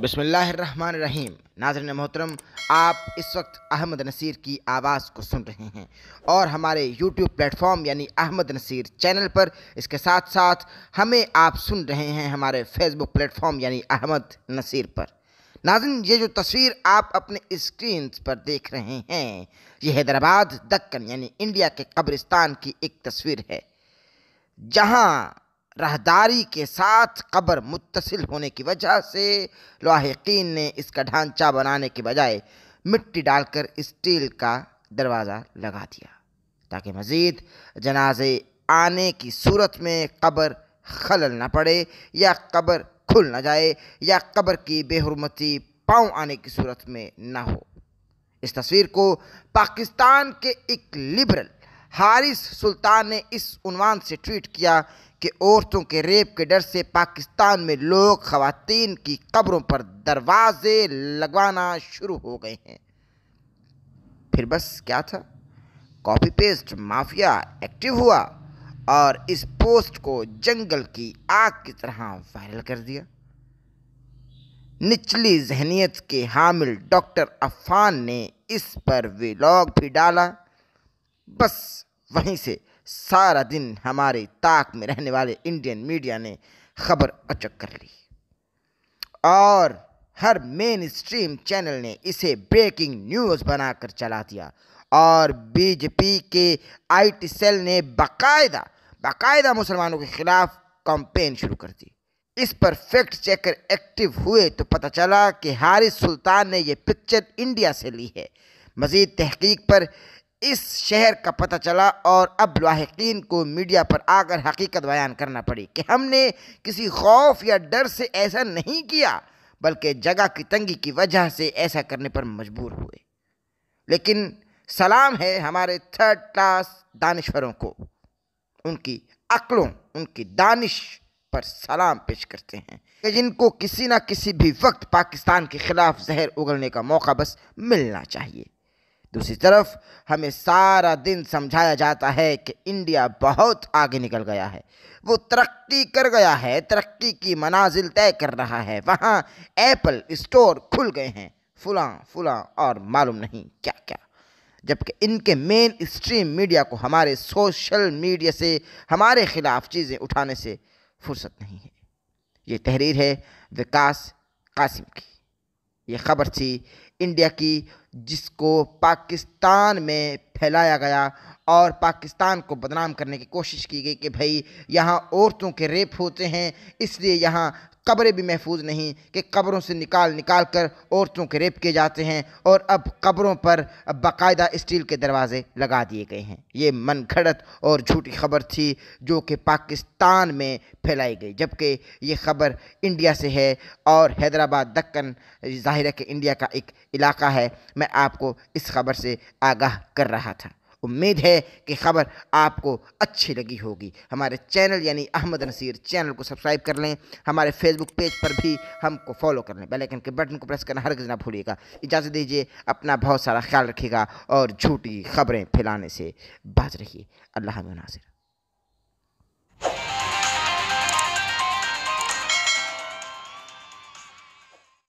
बसमीम नाजर मोहतरम आप इस वक्त अहमद नसीर की आवाज़ को सुन रहे हैं और हमारे यूट्यूब प्लेटफॉर्म यानी अहमद नसीर चैनल पर इसके साथ साथ हमें आप सुन रहे हैं हमारे फेसबुक प्लेटफॉर्म यानी अहमद नसीर पर नाजन ये जो तस्वीर आप अपने स्क्रीन पर देख रहे हैं ये हैदराबाद दक्कन यानी इंडिया के कब्रिस्तान की एक तस्वीर है जहाँ रहदारी के साथ कब्र मुतसिल होने की वजह से लाहकीन ने इसका ढांचा बनाने के बजाय मिट्टी डालकर स्टील का दरवाज़ा लगा दिया ताकि मज़ीद जनाजे आने की सूरत में कब्र खलल ना पड़े या कब्र खुल ना जाए या कब्र की बेहरमती पाँव आने की सूरत में ना हो इस तस्वीर को पाकिस्तान के एक लिबरल हारिस सुल्तान ने इस उनवान से ट्वीट किया कि औरतों के रेप के डर से पाकिस्तान में लोग खातन की कब्रों पर दरवाजे लगवाना शुरू हो गए हैं फिर बस क्या था कॉपी पेस्ट माफिया एक्टिव हुआ और इस पोस्ट को जंगल की आग की तरह वायरल कर दिया निचली जहनीत के हामिल डॉक्टर अफान ने इस पर व्लॉग भी डाला बस वहीं से सारा दिन हमारे ताक में रहने वाले इंडियन मीडिया ने खबर अचक कर ली और हर मेन स्ट्रीम चैनल ने इसे ब्रेकिंग न्यूज़ बनाकर चला दिया और बीजेपी के आईटी सेल ने बाकायदा बाकायदा मुसलमानों के खिलाफ कॉम्पेन शुरू कर दी इस पर फैक्ट चेकर एक्टिव हुए तो पता चला कि हारिस सुल्तान ने यह पिक्चर इंडिया से ली है मज़ीद तहकीक पर इस शहर का पता चला और अब लाहकीन को मीडिया पर आकर हकीकत बयान करना पड़ी कि हमने किसी खौफ या डर से ऐसा नहीं किया बल्कि जगह की तंगी की वजह से ऐसा करने पर मजबूर हुए लेकिन सलाम है हमारे थर्ड क्लास दानश्वरों को उनकी अक्लों उनकी दानिश पर सलाम पेश करते हैं कि जिनको किसी न किसी भी वक्त पाकिस्तान के ख़िलाफ़ जहर उगलने का मौका बस मिलना चाहिए दूसरी तरफ हमें सारा दिन समझाया जाता है कि इंडिया बहुत आगे निकल गया है वो तरक्की कर गया है तरक्की की मनाजिल तय कर रहा है वहाँ एप्पल स्टोर खुल गए हैं फुला फुला और मालूम नहीं क्या क्या जबकि इनके मेन स्ट्रीम मीडिया को हमारे सोशल मीडिया से हमारे ख़िलाफ़ चीज़ें उठाने से फुर्सत नहीं है ये तहरीर है विकास कासिम की ये खबर थी इंडिया की जिसको पाकिस्तान में फैलाया गया और पाकिस्तान को बदनाम करने की कोशिश की गई कि भाई यहाँ औरतों के रेप होते हैं इसलिए यहाँ कब्रें भी महफूज नहीं कि कब्रों से निकाल निकाल कर औरतों के रेप किए जाते हैं और अब कब्रों पर बाकायदा स्टील के दरवाजे लगा दिए गए हैं ये मन घड़त और झूठी खबर थी जो कि पाकिस्तान में फैलाई गई जबकि ये खबर इंडिया से है और हैदराबाद दक्कन जाहिर है कि इंडिया का एक इलाका है मैं आपको इस खबर से आगाह कर रहा रहा था उम्मीद है कि खबर आपको अच्छी लगी होगी हमारे चैनल यानी अहमद नसीर चैनल को सब्सक्राइब कर लें हमारे फेसबुक पेज पर भी हमको फॉलो कर लें बेलाइकन के बटन को प्रेस करना हर ना भूलिएगा इजाज़त दीजिए अपना बहुत सारा ख्याल रखिएगा और झूठी खबरें फैलाने से बाज रहिए अल्लाह नासिर